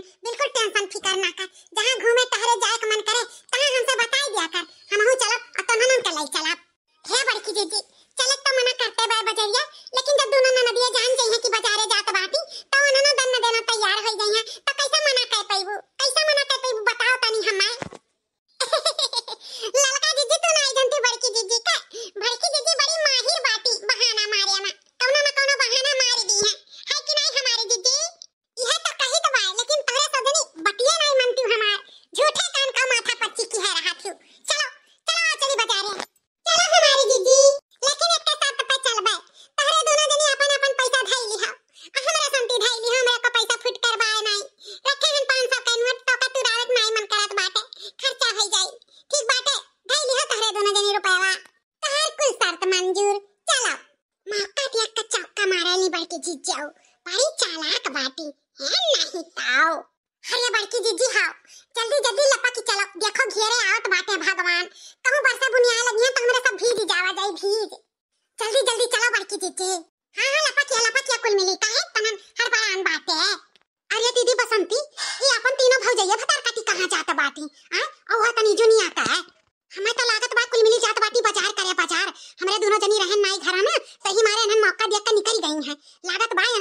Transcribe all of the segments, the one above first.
बिल्कुल टेंशन फिकर ना कर जहाँ घूमे के जीत जाओ बड़ी चालाक बाटी है नहीं ताओ अरे बड़की जीजी हाओ जल्दी जल्दी लपक के चलो देखो घेरे आवत बाटे भगवान कहूं बरसा बुनिया लगी है तो हमरे सब भीज जावा जाई भीज जल्दी जल्दी चलो बड़की जीजी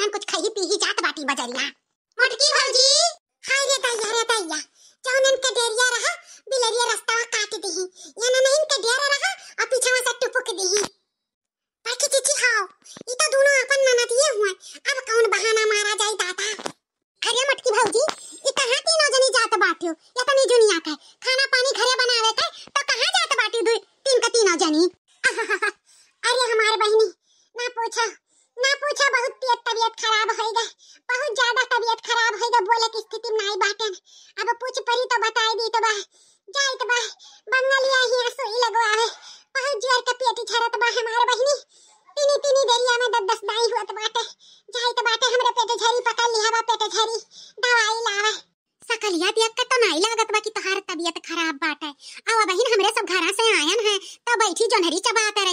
हम कुछ खाई पी ही जात बाटी बजरिया मोटकी भौजी हाय रे दैया रे दैया जौन इनके डेरिया रहा बिलरिया रास्ता काट दी ये ना नहीं इनके डेरा रहा और पीछे वहां से टुपुक दही बाकी चीची हाओ ई तो दोनों अपन मना दिए हुए अब कौन बहाना मारा जाए दादा अरे मटकी भौजी ई कहां तीनों जनी जात बाटियो या तो नी जुनिया का तो पूछ परी तो बताई दी तो बा जाई तो बा बंगलिया ही आंसू ही लगवावे बहुत जोर का पेटी तो बा हमार बहिनी तिनी तिनी देरिया में दस दस दाई हुआ तो बाटे जाई तो बाटे हमरे पेटे झरी पकड़ लिया बा पेटे झरी दवाई लावे सकलिया दिया के तो नहीं लागत बा कि तोहार तबीयत खराब बाटे आवा बहिन हमरे सब घरा से आयन है तब बैठी जोनहरी चबाते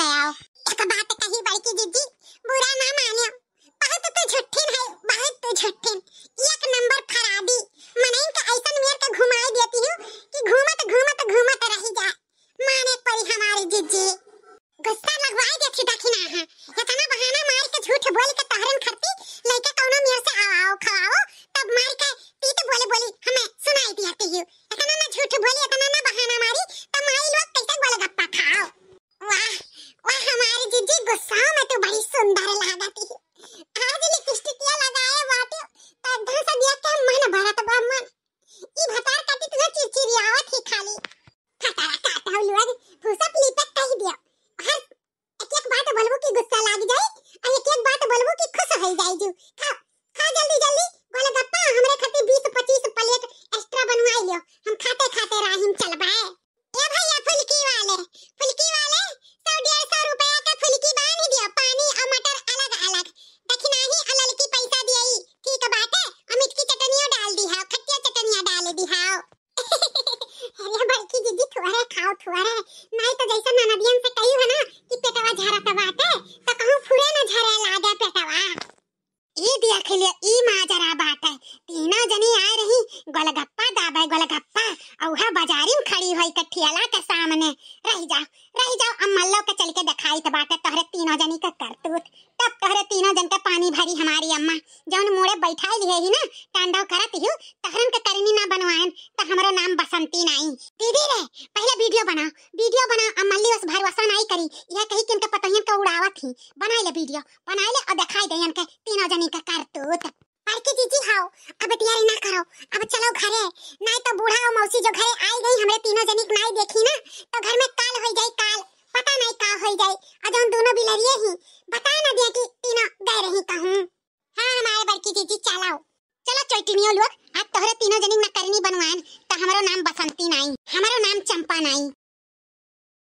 แล้ว गोलगप्पा दाबे गोलगप्पा औहा बाजारी में खड़ी होई कठियाला के सामने रह जाओ रह जाओ अब मल्लो के चल के दिखाई तो बाटे तोहरे तीनों जनी का करतूत तब तोहरे तीनों जन के पानी भरी हमारी अम्मा जौन मोड़े बैठाई लिए ही ना टांडव करत हियो तहरन के करनी ना बनवाएं तो हमरो नाम बसंती नाई दीदी रे पहले वीडियो बनाओ वीडियो बनाओ अब मल्ली बस भरोसा नहीं करी यह कही कि इनके पतहियन का उड़ावत ही बनाई ले वीडियो बनाई ले और दिखाई दे इनके तीनों जनी का करतूत बड़की चीची हाओ अब तियारी ना करो अब चलो घरे नहीं तो बूढ़ा और मौसी जो घरे आई गई हमरे तीनों जनी नहीं देखी ना तो घर में